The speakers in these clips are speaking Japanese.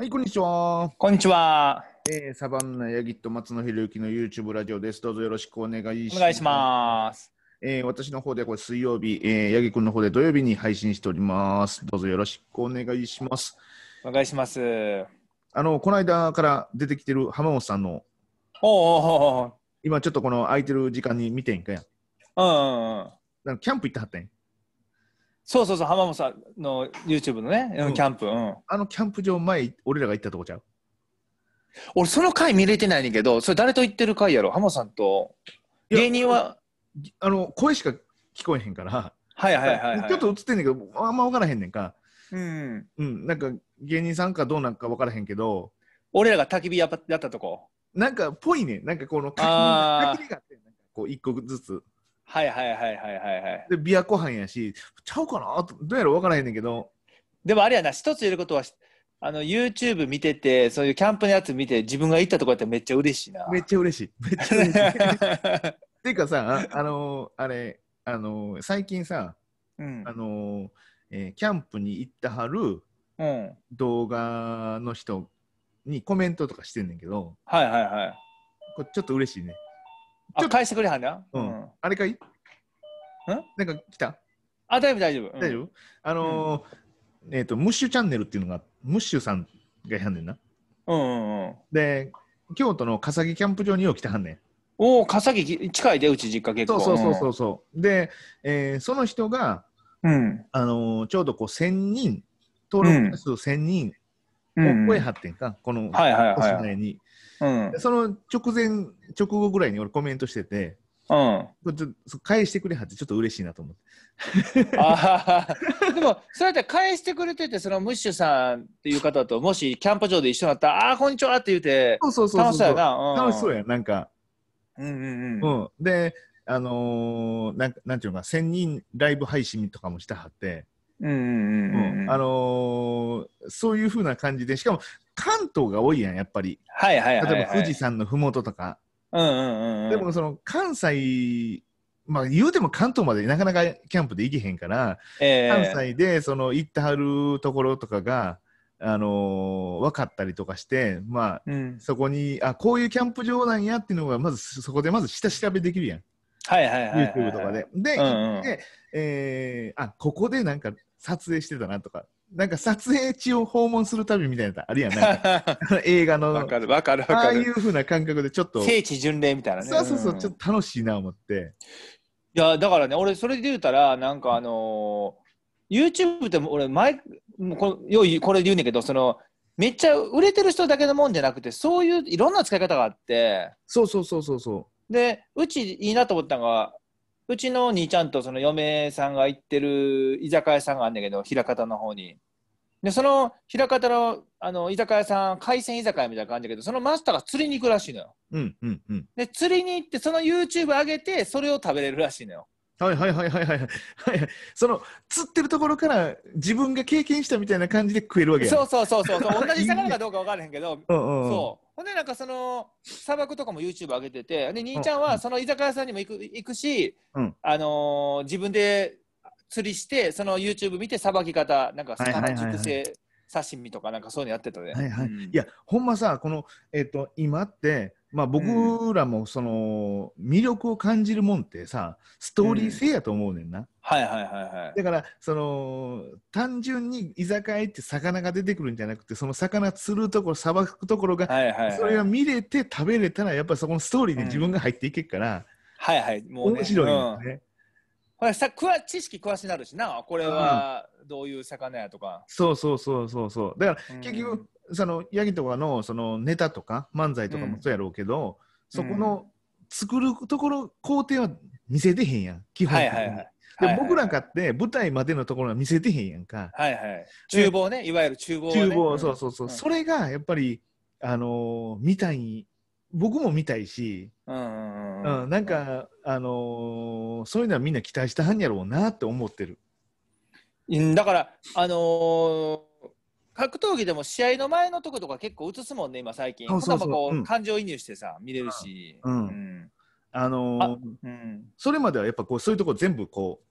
はい、こんにちは。こんにちは。えー、サバンナヤギと松野博之の YouTube ラジオです。どうぞよろしくお願いします。お願いします。えー、私の方でこれ水曜日、えー、八木君の方で土曜日に配信しております。どうぞよろしくお願いします。お願いします。あの、この間から出てきてる浜本さんの、おお今ちょっとこの空いてる時間に見てんかやん。うんうんうん。なんかキャンプ行ってはったんそうそうそう、浜本さんの YouTube のね、うんキャンプ。うん。あのキャンプ場前、俺らが行ったとこちゃう俺、その回見れてないねんけど、それ誰と行ってる回やろ浜本さんと。芸人は、あの、声しか聞こえへんから、はいはいはい、はい。ちょっと映ってんねんけど、あんま分からへんねんか。うん。うん、なんか芸人さんかどうなんか分からへんけど、俺らが焚き火やっやったとこ。なんかぽいねん。なんかこの、あ焚き火があって、なんかこう一個ずつ。はいはいはいはいはいはいで琵琶湖畔やしちゃうかなどうやら分からへんねんけどでもあれやな一つ言えることはあの YouTube 見ててそういうキャンプのやつ見て自分が行ったとこやったらめっちゃ嬉しいなめっちゃ嬉しいめっちゃ嬉しい っていうかさあのあれあの最近さ、うん、あの、えー、キャンプに行ったはる動画の人にコメントとかしてんねんけど、はいはいはいこれちょっと嬉しいねちょ返してくれはんな、ん、うん、あれかいなんか来たあ、だいぶ大丈夫。大丈夫、うん、あのー、えっ、ー、と、ムッシュチャンネルっていうのが、ムッシュさんがやんねんな。うんうんうん。で、京都の笠木キャンプ場によう来てはんねん。おお、笠木近いで、うち実家結構。そうそうそうそう。うん、で、えー、その人が、うん、あのー、ちょうどこう1000人、登録者数1000人をう声はってんか、うん、この年前に、はいはいはい、うん。その直前、直後ぐらいに俺コメントしてて、うん、ちょ返してくれはってちょっと嬉しいなと思ってあ でもそうやって返してくれててそのムッシュさんっていう方ともしキャンプ場で一緒になったら「ああこんにちは」って言うて楽しそうやな、うん、楽しそうやなんかうんうんうん、うん、であのー、なんなんていうか1000人ライブ配信とかもしたはってうんうんうんあのそういうふうな感じでしかも関東が多いやんやっぱり、はいはいはいはい、例えば富士山のふもととかでもその関西まあ言うても関東までなかなかキャンプで行けへんから、えー、関西でその行ってはるところとかが、あのー、分かったりとかして、まあ、うん、そこにあこういうキャンプ場なんやっていうのがまずそこでまず下調べできるやん。はいはいい YouTube とかで。で、うんうん、えー、あここでなんか撮影してたなとかなんか撮影地を訪問する旅みたいなあるやん 映画の。わかるわかるわかる。ああいうふうな感覚でちょっと。聖地巡礼みたいなね。そうそうそう、ちょっと楽しいな思って。いや、だからね、俺それで言うたら、なんかあのー、YouTube って俺前、もうこよいこれで言うねんけど、その、めっちゃ売れてる人だけのもんじゃなくて、そういういろんな使い方があって。そうそうそうそうそう。で、うちいいなと思ったのが、うちの兄ちゃんとその嫁さんが行ってる居酒屋さんがあんだけど、枚方の方に。で、その枚方のあの居酒屋さん、海鮮居酒屋みたいな感じだけど、そのマスターが釣りに行くらしいのよ。うんうんうん。で、釣りに行って、その YouTube 上げて、それを食べれるらしいのよ。はいはいはいはいはいはい。その、釣ってるところから自分が経験したみたいな感じで食えるわけやそうそうそうそう、同じ魚かどうか分からへんけど、うんうんそう。ほんでなんかその砂漠とかも YouTube 上げててで兄ちゃんはその居酒屋さんにも行く行くし、うん、あのー、自分で釣りしてその YouTube 見てさばき方なんか魚熟成刺身とかなんかそういうのやってたね。いやほんまさこの、えーと、今ってまあ、僕らもその魅力を感じるもんってさストーリー性やと思うねんな。うんはいはいはいはい。だから、その、単純に居酒屋って魚が出てくるんじゃなくて、その魚釣るところ、さばくところが、はいはいはい、それが見れて食べれたら、やっぱそこのストーリーで自分が入っていけっから、うん、はいはい、もう、ね、面白いよね。うんこれさ詳知識詳しになるしなこれはどういう魚やとか、うん、そうそうそうそうそうだから結局、そのヤギとかのそのネタとか漫才とかもそうやろうけど、うん、そこの作るところ工程は見せてへんやん基本、はいはいはい、で僕らかって舞台までのところは見せてへんやんか。はいはい。厨房ね、いわゆる厨房、ね、厨房、そうそうそう。うん、それがやっぱり、あのー、見たい、僕も見たいし、うん、うん、なんか、あのー、そういうのはみんな期待したはんやろうなって思ってる。だから、あのー、格闘技でも試合の前のとことか結構映すもんね、今最近。そうそうそうこう、うん、感情移入してさ、見れるし。うんあのーうん、それまではやっぱこうそういうとこ全部こう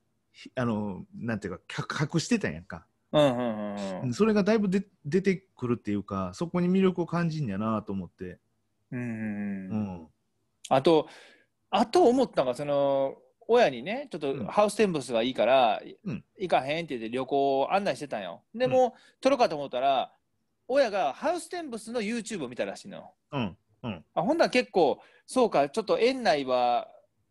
あのなんていうか隠してたんやんか、うんうんうんそれがだいぶで出てくるっていうかそこに魅力を感じんやなと思ってうん、うん、あとあと思ったのがその親にねちょっとハウステンボスがいいから、うん、行かへんって言って旅行案内してたんよでも、うん、撮ろうかと思ったら親がハウステンボスの YouTube を見たらしいの、うんうん、あほんなら結構そうかちょっと園内は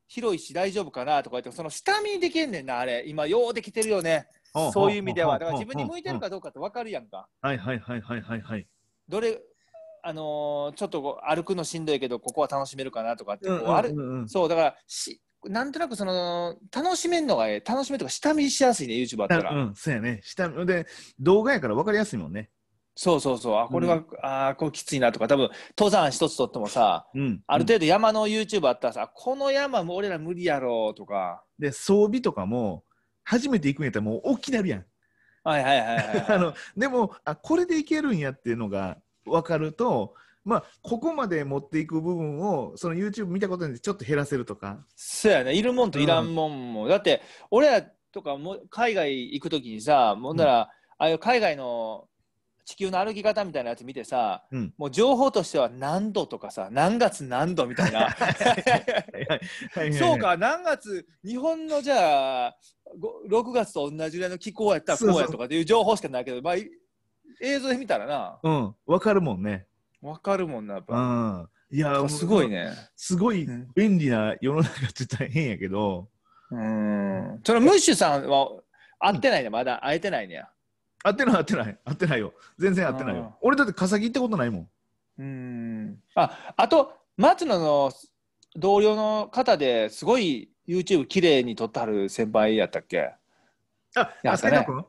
広いし大丈夫かなとか言ってその下見できんねんなあれ今ようできてるよねそういう意味ではだから自分に向いてるかどうかって分かるやんかはいはいはいはいはいはいどれあのー、ちょっと歩くのしんどいけどここは楽しめるかなとかってこう、うんうん、そうだからしなんとなくその楽しめんのがええ楽しめとか下見しやすいね YouTube あったらうんそうやね下で動画やから分かりやすいもんねそうそうそう、あ、これは、うん、あこうきついなとか、多分登山一つとってもさ、うん、ある程度山の YouTube あったらさ、この山も俺ら無理やろとか。で、装備とかも、初めて行くんやったらもう大きなるやん。はいはいはい、はい、あのでもあ、これでいけるんやっていうのが分かると、まあ、ここまで持っていく部分をその YouTube 見たことにちょっと減らせるとか。そうやね、いるもんといらんもんも。うん、だって、俺らとかも海外行くときにさ、もんなら、うん、ああいう海外の地球の歩き方みたいなやつ見てさ、うん、もう情報としては何度とかさ何月何度みたいなそうか何月日本のじゃあ6月と同じぐらいの気候やったらこうやとかっていう情報しかないけどまあ映像で見たらなうん分かるもんね分かるもんなやっぱ、うん、いやすごいねすごい便利な世の中って大変やけどうんそのムッシュさんは会ってないねまだ会えてないねや合ってない合ってない合ってないよ全然合ってないよ俺だって笠木行ったことないもんうんああと松野の同僚の方ですごい YouTube 綺麗に撮ってはる先輩やったっけあ、っ、ね、藤君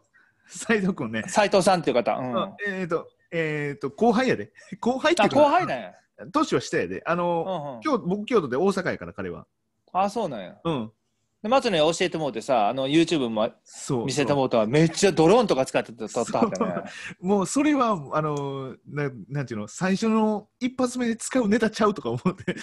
斉藤君ね斉藤さんっていう方、うん、えっ、ー、とえっ、ー、と後輩やで 後輩って後輩なんや年は下やであの、うんうん、今日僕京都で大阪やから彼はあそうなんやうんまずね教えてもうてさあの YouTube も見せてもうとはめっちゃドローンとか使って撮ったもうそれはあのななんていうの最初の一発目で使うネタちゃうとか思って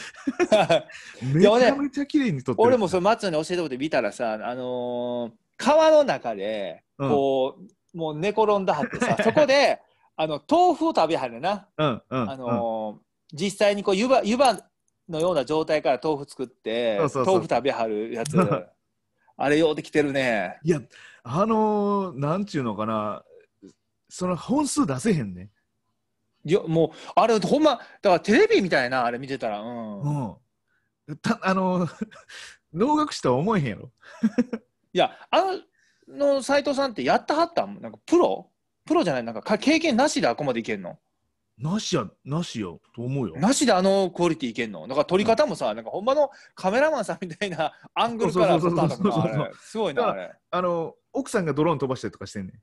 めちゃめちゃ綺麗に撮って俺もそれ松野に教えてもうて見たらさあのー、川の中でこう、うん、もう寝転んだはってさ そこであの豆腐を食べはるな、うんうん、あのー、実際にこう湯葉湯葉のような状態から豆腐作って豆腐食べはるやつ あれようできてるねいやあのー、なんちゅうのかなその本数出せへんねいやもうあれほんまだからテレビみたいなあれ見てたらうん、うん、たあのー、能楽師とは思えへんやろ いやあの斎藤さんってやったはったなんかプロプロじゃないなんか経験なしであこまでいけんのなしや、なしや、と思うよ。なしであのクオリティいけんのなんか撮り方もさ、なんかほんまのカメラマンさんみたいな アングルから撮ったのすごいな、あれ。あの、奥さんがドローン飛ばしたりとかしてんねん。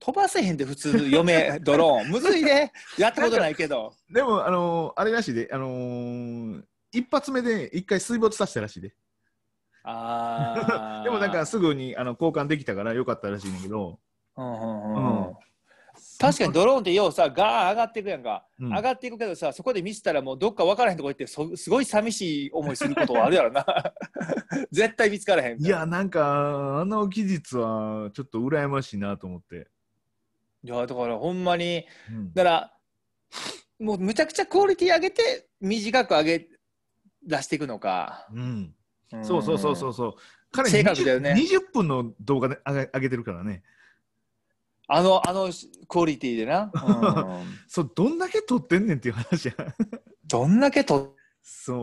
飛ばせへんで普通嫁 ドローンむずいで、やったことないけどでもあのー、あれらしいであのー、一発目で一回水没させたらしいでああ でもなんかすぐにあの交換できたからよかったらしいんだけどうん、うんうん、確かにドローンってようさガー上がっていくやんか、うん、上がっていくけどさそこで見せたらもうどっか分からへんとこ行ってすごい寂しい思いすることはあるやろな 絶対見つからへんいやなんかあの技術はちょっと羨ましいなと思っていやだからほんまに、うん、だからもうむちゃくちゃクオリティ上げて短く上げ出していくのかうんそうそうそうそうそう彼 20,、ね、20分の動画で上げてるからねあの、あのクオリティでな。うん、そう、どんだけ撮ってんねんっていう話や。どんだけ撮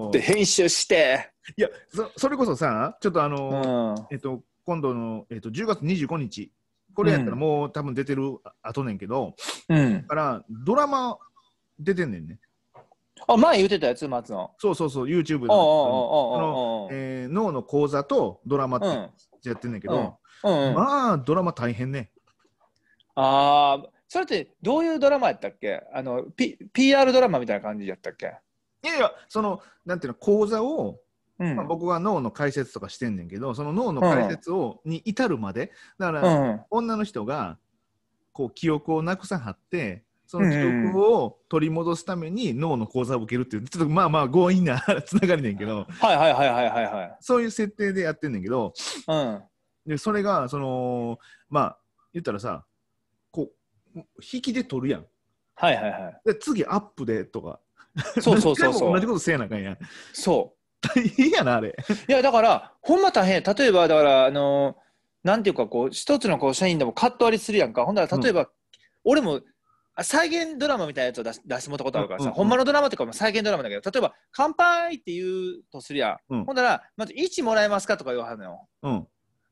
って編集して。いやそ、それこそさ、ちょっとあの、うん、えっと、今度の、えっと、10月25日、これやったらもう、多分出てる後ねんけど、うん、だからドラマ出てんねんね。あ前言ってたやつ、松野。そうそうそう、YouTube の脳の講座とドラマってやってんねんけど、まあ、ドラマ大変ね。ああ、それってどういうドラマやったっけあの、P、PR ドラマみたいな感じやったっけいやいや、その、なんていうの、講座を、うん、まあ、僕は脳の解説とかしてんねんけど、その脳の解説を、うん、に至るまで、だから、うん、女の人が、こう、記憶をなくさはって、その記憶を取り戻すために脳の講座を受けるっていう、ちょっとまあまあ強引なつながりねんけど、はいはいはいはいはい、はい。そういう設定でやってんねんけど、うん、でそれが、その、まあ、言ったらさ、引きで取るやん。はいはいはい。で次アップでとか。そうそうそうそう。同じことせえなあかんやん。そう。大変やなあれ。いやだからほんま大変。例えばだからあのー、なんていうかこう一つのこう社員でもカット割りするやんか。ほんなら例えば、うん、俺も再現ドラマみたいなやつを出し出してもらったことあるからさ、うんうん、ほんまのドラマとかも再現ドラマだけど例えば「乾杯!」って言うとするや、うん、ほんならまず「位置もらえますか?」とか言わはるのよ、うん、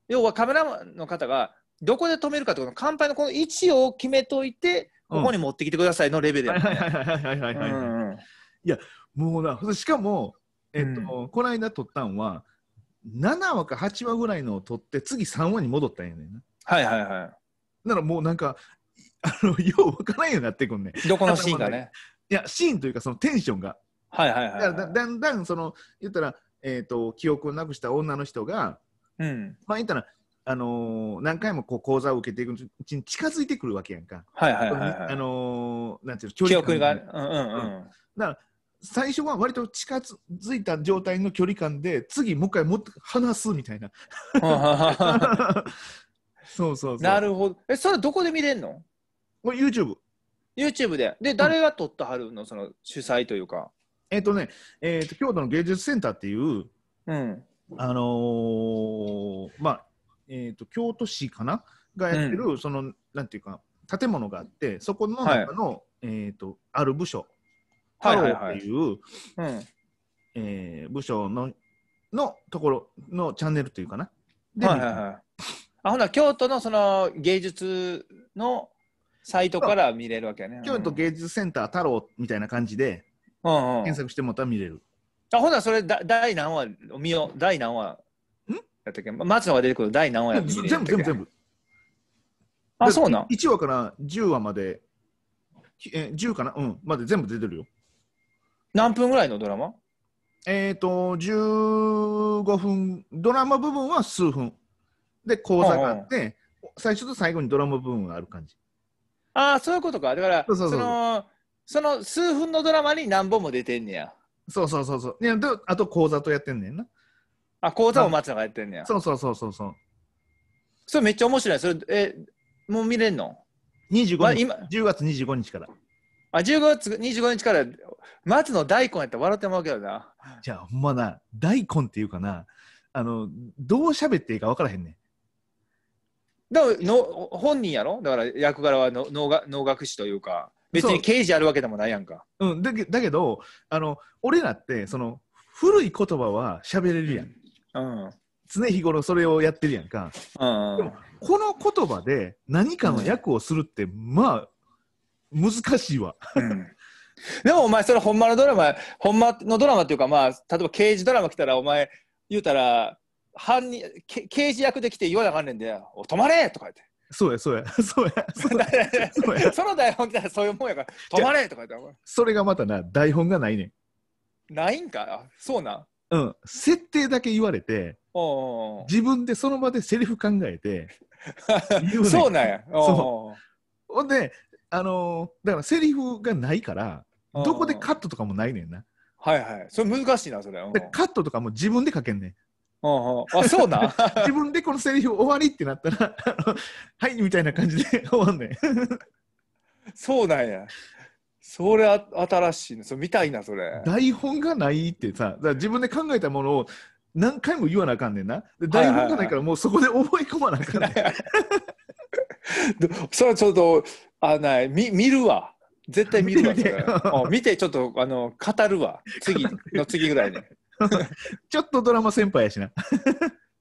要はカメラマンの方がどこで止めるかってこと乾杯のこの位置を決めといて、ここに持ってきてくださいのレベルはいはいはいはいはいはい、うん、いやもうなしかも、えっと、うん、この間取ったんは7話か8話ぐらいのを取って次3話に戻ったんやねんなはいはいはいならもうなんかあのよう分からんようになってくんねどこのシーンがねいやシーンというかそのテンションがはいはいはい、はい、だだんだんその言ったら、えーと記憶をなくした女の人が、うん、まあ言ったらあのー、何回もこう講座を受けていくうちに近づいてくるわけやんか。はいはいはい、はい、あのー、なんていうの、距離感が。うんうんうん。だから最初は割と近づいた状態の距離感で次もう一回もっと話すみたいな。そうそうそう。なるほど。え、それどこで見れるの ?YouTube。YouTube で。で、誰が撮ったはるの、その主催というか。えっ、ー、とね、えーと、京都の芸術センターっていう、うん、あのー、まあ、えーと、京都市かながやってる、うん、そのなんていうか建物があってそこの中の、はい、えーと、ある部署太郎っていう、はいはいはい、えー、部署ののところのチャンネルというかな。で、はいはいはい、あほな京都のその芸術のサイトから見れるわけね。京都芸術センター太郎みたいな感じで、検索してもたら見れる。あほなそれだ第何話見よう第何話ったっけ松野が出てくる第何話やっっ全部全部全部。あ、そうな ?1 話から10話まで、え10かなうん、まで全部出てるよ。何分ぐらいのドラマえっ、ー、と、15分、ドラマ部分は数分。で、講座があって、最初と最後にドラマ部分がある感じ。ああ、そういうことか。だから、その、その数分のドラマに何本も出てんねや。そうそうそうそう。であと講座とやってんねんな。あ、講座を松つがやってんねや。そうそうそうそうそう。それめっちゃ面白い。それ、え、もう見れんの ?25 日、ま今10月25日から。あ、1 0月25日から、松の大根やったら笑ってもらうけどな。じゃあ、ほんまな、大根っていうかな、あの、どう喋っていいか分からへんねん。だからの本人やろだから役柄はの能が能楽師というか別に刑事あるわけでもないやんか。ううん、だけだけどあの俺らってその古い言葉は喋れるやん。うん常日頃それをやってるやんか、うん、でもこの言葉で何かの役をするって、まあ難しいわ、でもお前それほんまのドラマほんまのドラマっていうかまあ例えば刑事ドラマ来たらお前言うたら犯人刑事役で来て言わなあかんねんで「お止まれ!」とか言って。そうやそうや そうやそうやその台本来たらそういうもんやから「止まれ!」とか言ってそれがまたな台本がないねんないんかそうなんうん、設定だけ言われて、自分でその場でセリフ考えて、うね、そうなんや。ほんで、あのー、だからセリフがないから、どこでカットとかもないねんな。はいはい。それ難しいな、それ。カットとかも自分で書けんねん。あ、そうな 自分でこのセリフ終わりってなったらはい、みたいな感じで終わんねん。そうなんや。それあ新しいねそれ見たいなそれ台本がないってさだ自分で考えたものを何回も言わなあかんねんなで台本がないからもうそこで覚 え込まなあかんねん、それはちょっとあない見見るわ絶対見るわ見て見てちょっとあの語るわ次の次ぐらいね ちょっとドラマ先輩やしな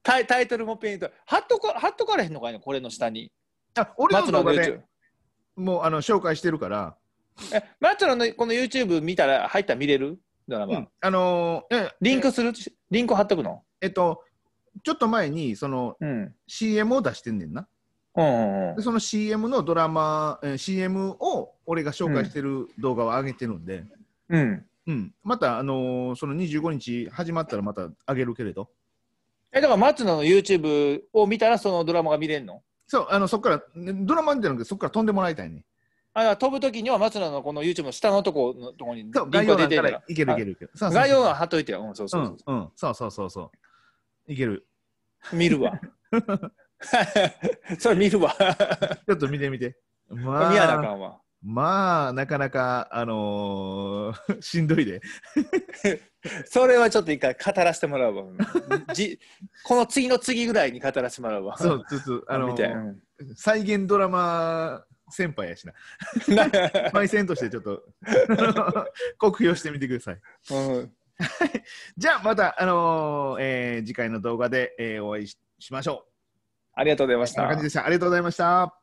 タイタイトルもペイント貼っとか貼っとかれへんのかいなこれの下にあ俺の動画で、ね、もうあの紹介してるからえ、マッチョのこの YouTube 見たら、入ったら見れるドラマ。うん、あのー、リンクするリンク貼っとくのえっと、ちょっと前に、その、うん、CM を出してんねんな。うんその CM のドラマ、えー、CM を俺が紹介してる動画を上げてるんで、うん。うん、また、あのー、その25日始まったらまた上げるけれど。え、だから松野の YouTube を見たらそのドラマが見れるのそう、あの、そこから、ドラマ見てるんで、そこから飛んでもらいたいね。あ飛ぶときには松野のこの YouTube の下のとこのとこにリンク出てるから。いけるいける概要欄貼っといてよ。うん、そうそうそうう。ん、うん、そうそうそう。いける。見るわ。それ見るわ。ちょっと見てみて。まあ、見やなかんわ。まあ、なかなか、あのー、しんどいで。それはちょっと一回語らせてもらうわ。じこの次の次ぐらいに語らせてもらうわ。そう、ちょっと、あのー、再現ドラマ先輩やしな。パイセンとしてちょっと 酷評してみてください。うん、じゃあまた、あのー、えー、次回の動画で、えー、お会いしましょう。ありがとうございました。ありがとうございました。